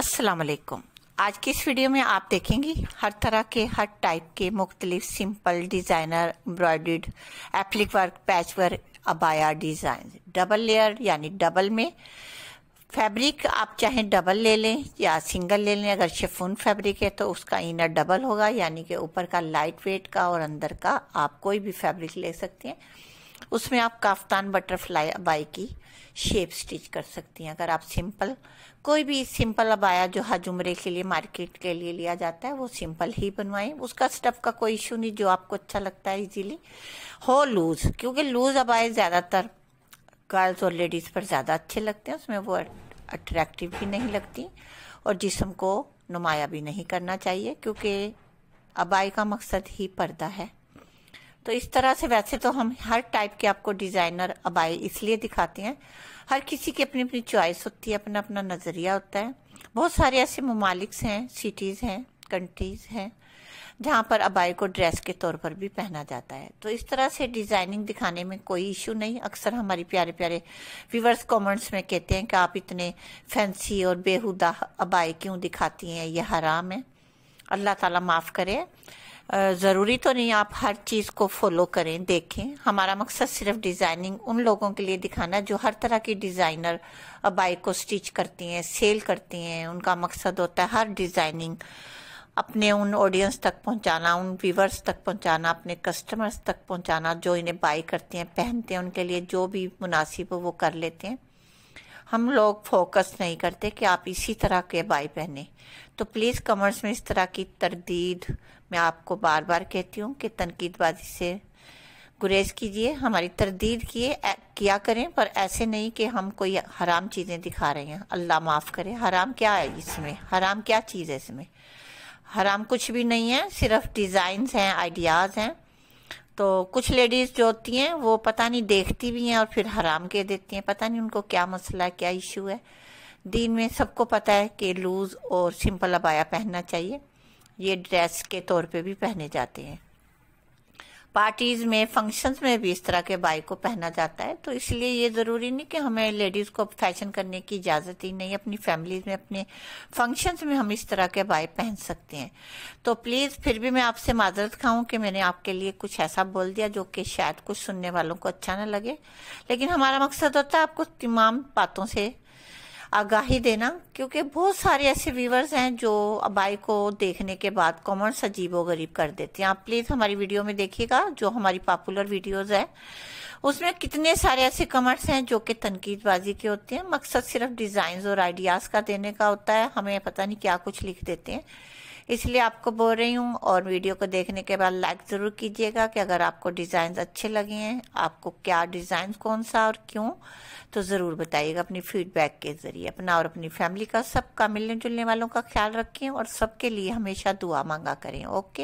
अस्सलाम वालेकुम आज की इस वीडियो में आप देखेंगी हर तरह के हर टाइप के मुख्तलिफ simple designer embroidered applique work patch work अबाया डिज़ाइन डबल लेयर यानी डबल में फैब्रिक आप चाहे डबल ले लें या सिंगल ले लें अगर शिफून फैब्रिक है तो उसका इनर डबल होगा यानी कि ऊपर का लाइट वेट का और अंदर का आप कोई भी फैब्रिक ले सकते हैं उसमें आप काफ्तान बटरफ्लाई अबाई की शेप स्टिच कर सकती हैं अगर आप सिंपल कोई भी सिंपल अबाया जो हज उमरे के लिए मार्केट के लिए लिया जाता है वो सिंपल ही बनवाएं उसका स्टफ का कोई इशू नहीं जो आपको अच्छा लगता है इजीली हो लूज क्योंकि लूज अबाए ज़्यादातर गर्ल्स और लेडीज़ पर ज़्यादा अच्छे लगते हैं उसमें वो अट्रैक्टिव भी नहीं लगती और जिसम को नुमाया भी नहीं करना चाहिए क्योंकि अबाई का मकसद ही पर्दा है तो इस तरह से वैसे तो हम हर टाइप के आपको डिज़ाइनर अबाई इसलिए दिखाते हैं हर किसी की अपनी अपनी चॉइस होती है अपना अपना नज़रिया होता है बहुत सारे ऐसे ममालिक्स हैं सिटीज़ हैं कंट्रीज़ हैं जहाँ पर अबाई को ड्रेस के तौर पर भी पहना जाता है तो इस तरह से डिज़ाइनिंग दिखाने में कोई इशू नहीं अक्सर हमारे प्यारे प्यारे व्यूवर्स कमेंट्स में कहते हैं कि आप इतने फैंसी और बेहुदा अबाई क्यों दिखाती हैं यह हराम है अल्लाह ताला माफ़ करे ज़रूरी तो नहीं आप हर चीज़ को फॉलो करें देखें हमारा मकसद सिर्फ डिज़ाइनिंग उन लोगों के लिए दिखाना जो हर तरह की डिज़ाइनर बाइक को स्टिच करती हैं सेल करती हैं उनका मकसद होता है हर डिज़ाइनिंग अपने उन ऑडियंस तक पहुंचाना उन व्यूवर्स तक पहुंचाना अपने कस्टमर्स तक पहुंचाना जो इन्हें बाई करते हैं पहनते हैं उनके लिए जो भी मुनासिब हो वो कर लेते हैं हम लोग फोकस नहीं करते कि आप इसी तरह के बाई पहने तो प्लीज़ कमेंट्स में इस तरह की तरदीद मैं आपको बार बार कहती हूँ कि तनकीदबाजी से गुरेज कीजिए हमारी तरदीद किए किया करें पर ऐसे नहीं कि हम कोई हराम चीज़ें दिखा रहे हैं अल्लाह माफ़ करे हराम क्या है इसमें हराम क्या चीज़ है इसमें हराम कुछ भी नहीं है सिर्फ डिज़ाइंस हैं आइडियाज़ हैं तो कुछ लेडीज़ जो होती हैं वो पता नहीं देखती भी हैं और फिर हराम कह देती हैं पता नहीं उनको क्या मसला क्या इशू है दिन में सबको पता है कि लूज़ और सिंपल अबाया पहनना चाहिए ये ड्रेस के तौर पे भी पहने जाते हैं पार्टीज में फंक्शंस में भी इस तरह के बाई को पहना जाता है तो इसलिए ये ज़रूरी नहीं कि हमें लेडीज़ को फैशन करने की इजाज़त ही नहीं अपनी फैमिलीज में अपने फंक्शंस में हम इस तरह के बाई पहन सकते हैं तो प्लीज़ फिर भी मैं आपसे माजरत खाऊं कि मैंने आपके लिए कुछ ऐसा बोल दिया जो कि शायद कुछ सुनने वालों को अच्छा ना लगे लेकिन हमारा मकसद होता है आपको तमाम बातों से आगाही देना क्योंकि बहुत सारे ऐसे व्यूवर्स हैं जो अबाई को देखने के बाद कॉमेंट्स अजीब व गरीब कर देते हैं आप प्लीज़ हमारी वीडियो में देखिएगा जो हमारी पॉपुलर वीडियोस है उसमें कितने सारे ऐसे कमेंट्स हैं जो कि तनकीदबाजी के होते हैं मकसद सिर्फ डिज़ाइन और आइडियाज़ का देने का होता है हमें पता नहीं क्या कुछ लिख देते हैं इसलिए आपको बोल रही हूँ और वीडियो को देखने के बाद लाइक ज़रूर कीजिएगा कि अगर आपको डिज़ाइन अच्छे लगे हैं आपको क्या डिज़ाइन कौन सा और क्यों तो ज़रूर बताइएगा अपनी फीडबैक के ज़रिए अपना और अपनी फैमिली का सबका मिलने जुलने वालों का ख्याल रखें और सबके लिए हमेशा दुआ मांगा करें ओके